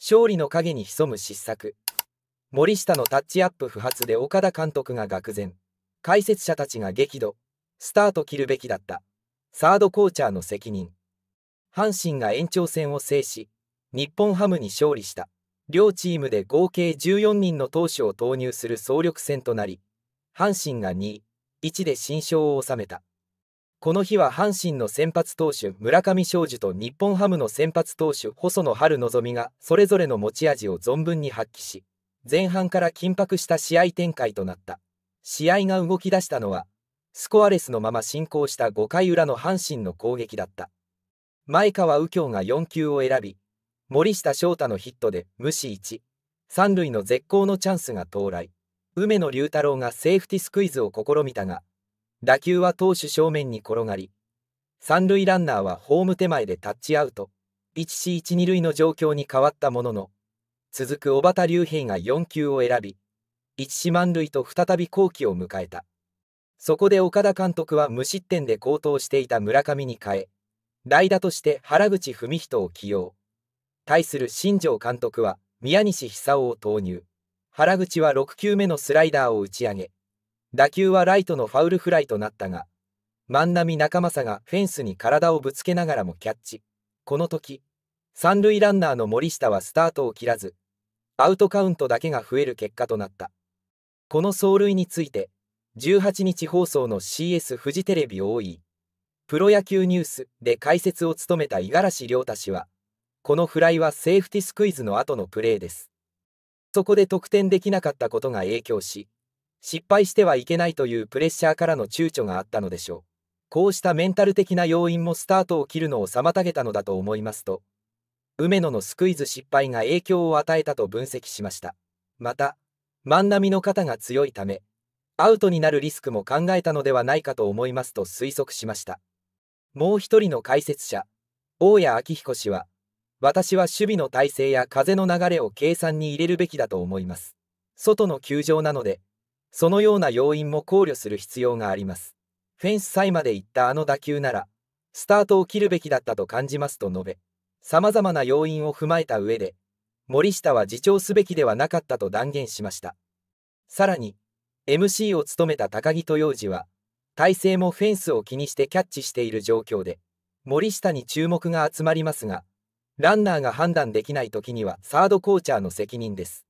勝利の陰に潜む失策森下のタッチアップ不発で岡田監督が愕然解説者たちが激怒スタート切るべきだったサードコーチャーの責任阪神が延長戦を制し日本ハムに勝利した両チームで合計14人の投手を投入する総力戦となり阪神が2位1で新勝を収めたこの日は阪神の先発投手村上昌司と日本ハムの先発投手細野晴希がそれぞれの持ち味を存分に発揮し前半から緊迫した試合展開となった試合が動き出したのはスコアレスのまま進行した5回裏の阪神の攻撃だった前川右京が4球を選び森下翔太のヒットで無視1三塁の絶好のチャンスが到来梅野太郎がセーフティスクイズを試みたが打球は投手正面に転がり、三塁ランナーはホーム手前でタッチアウト、1C1-2 塁の状況に変わったものの、続く小畑竜平が4球を選び、1四満塁と再び好機を迎えた。そこで岡田監督は無失点で好投していた村上に変え、代打として原口文人を起用。対する新庄監督は宮西久夫を投入。原口は6球目のスライダーを打ち上げ、打球はライトのファウルフライとなったが、万波仲正がフェンスに体をぶつけながらもキャッチ。この時、三塁ランナーの森下はスタートを切らず、アウトカウントだけが増える結果となった。この走塁について、18日放送の CS フジテレビ OE、プロ野球ニュースで解説を務めた五十嵐亮太氏は、このフライはセーフティスクイズの後のプレーです。そこで得点できなかったことが影響し、失敗してはいけないというプレッシャーからの躊躇があったのでしょう。こうしたメンタル的な要因もスタートを切るのを妨げたのだと思いますと、梅野のスクイズ失敗が影響を与えたと分析しました。また、万波の肩が強いため、アウトになるリスクも考えたのではないかと思いますと推測しました。もう一人の解説者、大谷昭彦氏は、私は守備の体制や風の流れを計算に入れるべきだと思います。外の球場なので、そのような要因も考慮する必要があります。フェンス際まで行ったあの打球なら、スタートを切るべきだったと感じますと述べ、様々な要因を踏まえた上で、森下は自重すべきではなかったと断言しました。さらに、MC を務めた高木豊二は、体勢もフェンスを気にしてキャッチしている状況で、森下に注目が集まりますが、ランナーが判断できない時にはサードコーチャーの責任です。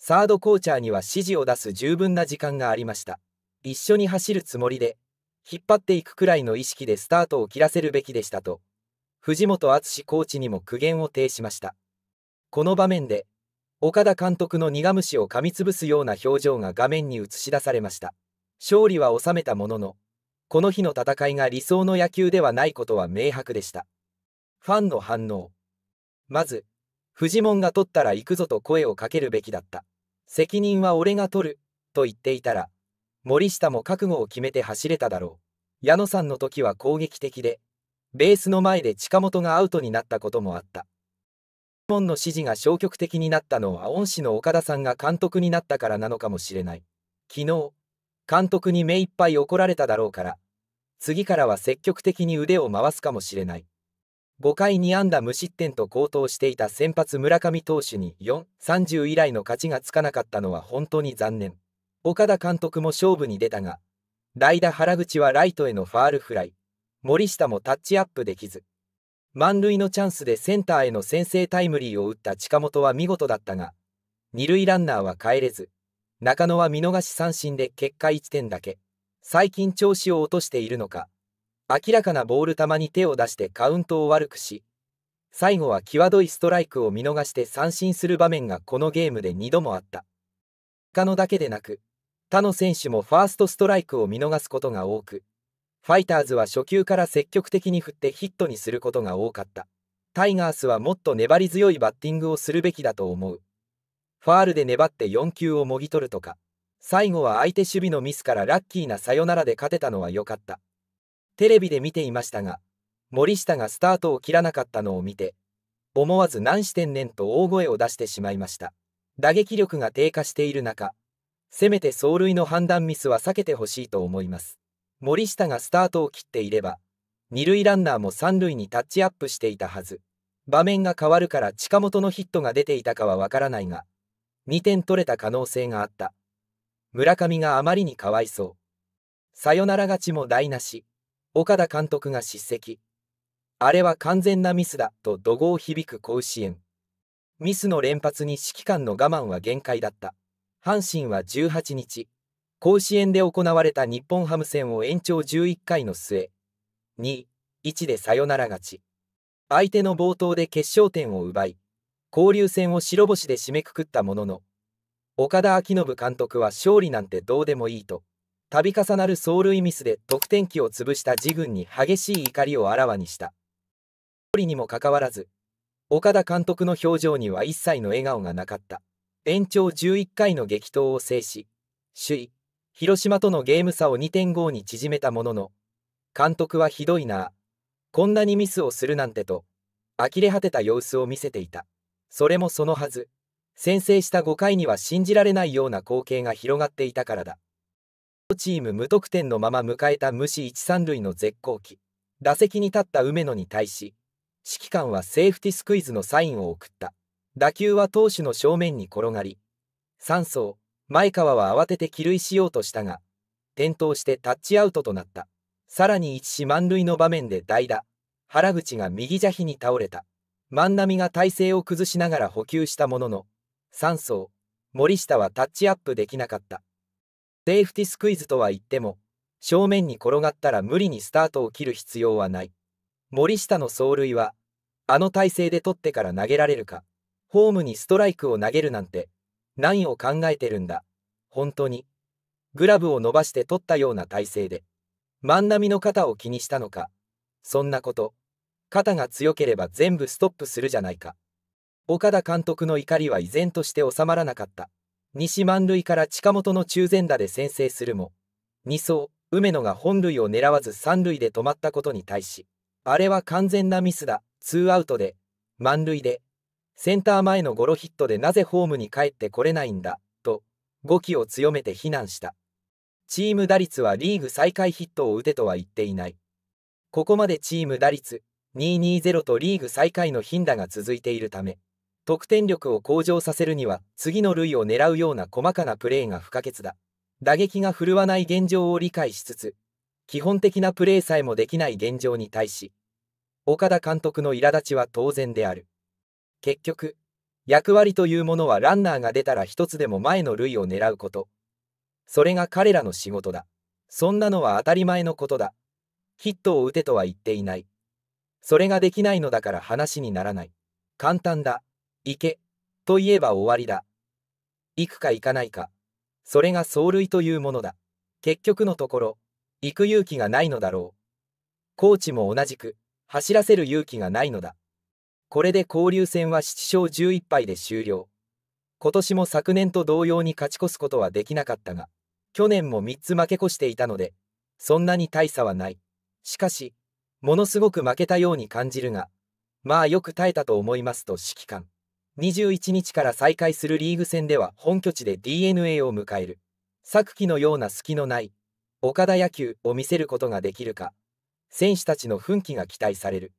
サードコーチャーには指示を出す十分な時間がありました。一緒に走るつもりで、引っ張っていくくらいの意識でスタートを切らせるべきでしたと、藤本敦コーチにも苦言を呈しました。この場面で、岡田監督の苦虫を噛みつぶすような表情が画面に映し出されました。勝利は収めたものの、この日の戦いが理想の野球ではないことは明白でした。ファンの反応。まず、フジモンが取ったら行くぞと声をかけるべきだった。責任は俺が取る、と言っていたら、森下も覚悟を決めて走れただろう。矢野さんの時は攻撃的で、ベースの前で近本がアウトになったこともあった。フジモンの指示が消極的になったのは恩師の岡田さんが監督になったからなのかもしれない。昨日、監督に目いっぱい怒られただろうから、次からは積極的に腕を回すかもしれない。5回2安打無失点と好投していた先発村上投手に4、30以来の勝ちがつかなかったのは本当に残念。岡田監督も勝負に出たが、代打原口はライトへのファールフライ、森下もタッチアップできず、満塁のチャンスでセンターへの先制タイムリーを打った近本は見事だったが、二塁ランナーは帰れず、中野は見逃し三振で結果1点だけ。最近調子を落としているのか、明らかなボール球に手を出してカウントを悪くし、最後は際どいストライクを見逃して三振する場面がこのゲームで2度もあった。他のだけでなく、他の選手もファーストストライクを見逃すことが多く、ファイターズは初球から積極的に振ってヒットにすることが多かった。タイガースはもっと粘り強いバッティングをするべきだと思う。ファールで粘って4球をもぎ取るとか、最後は相手守備のミスからラッキーなサヨナラで勝てたのは良かった。テレビで見ていましたが、森下がスタートを切らなかったのを見て、思わず何してんねんと大声を出してしまいました。打撃力が低下している中、せめて走塁の判断ミスは避けてほしいと思います。森下がスタートを切っていれば、二塁ランナーも三塁にタッチアップしていたはず。場面が変わるから近本のヒットが出ていたかはわからないが、2点取れた可能性があった。村上があまりにかわいそう。さよなら勝ちも台無し。岡田監督が叱責。あれは完全なミスだと怒号響く甲子園。ミスの連発に指揮官の我慢は限界だった。阪神は18日、甲子園で行われた日本ハム戦を延長11回の末、2、1でサヨナラ勝ち。相手の冒頭で決勝点を奪い、交流戦を白星で締めくくったものの、岡田彰信監督は勝利なんてどうでもいいと、度重なる走塁ミスで得点機を潰した自軍に激しい怒りをあらわにした。一人にもかかわらず、岡田監督の表情には一切の笑顔がなかった。延長11回の激闘を制し、首位、広島とのゲーム差を2.5に縮めたものの、監督はひどいな、こんなにミスをするなんてと、呆れ果てた様子を見せていた。それもそのはず、先制した5回には信じられないような光景が広がっていたからだ。チーム無得点のまま迎えた無視一三塁の絶好機打席に立った梅野に対し指揮官はセーフティスクイズのサインを送った打球は投手の正面に転がり3走前川は慌てて帰塁しようとしたが転倒してタッチアウトとなったさらに一死満塁の場面で代打原口が右邪ひに倒れた万波が体勢を崩しながら補給したものの3走森下はタッチアップできなかったセーフティスクイズとは言っても、正面に転がったら無理にスタートを切る必要はない。森下の走塁は、あの体勢で取ってから投げられるか、ホームにストライクを投げるなんて、何を考えてるんだ。本当に。グラブを伸ばして取ったような体勢で、万波の肩を気にしたのか。そんなこと。肩が強ければ全部ストップするじゃないか。岡田監督の怒りは依然として収まらなかった。西満塁から近本の中前打で先制するも、2走、梅野が本塁を狙わず三塁で止まったことに対し、あれは完全なミスだ、ツーアウトで、満塁で、センター前のゴロヒットでなぜホームに帰ってこれないんだ、と、語気を強めて非難した。チーム打率はリーグ最下位ヒットを打てとは言っていない。ここまでチーム打率220とリーグ最下位の頻打が続いているため、得点力を向上させるには次の類を狙うような細かなプレーが不可欠だ打撃が振るわない現状を理解しつつ基本的なプレーさえもできない現状に対し岡田監督の苛立ちは当然である結局役割というものはランナーが出たら一つでも前の類を狙うことそれが彼らの仕事だそんなのは当たり前のことだヒットを打てとは言っていないそれができないのだから話にならない簡単だ行け、と言えば終わりだ。行くか行かないか、それが走塁というものだ。結局のところ、行く勇気がないのだろう。コーチも同じく、走らせる勇気がないのだ。これで交流戦は7勝11敗で終了。今年も昨年と同様に勝ち越すことはできなかったが、去年も3つ負け越していたので、そんなに大差はない。しかし、ものすごく負けたように感じるが、まあよく耐えたと思いますと指揮官。21日から再開するリーグ戦では本拠地で DNA を迎える。昨季のような隙のない、岡田野球を見せることができるか、選手たちの奮起が期待される。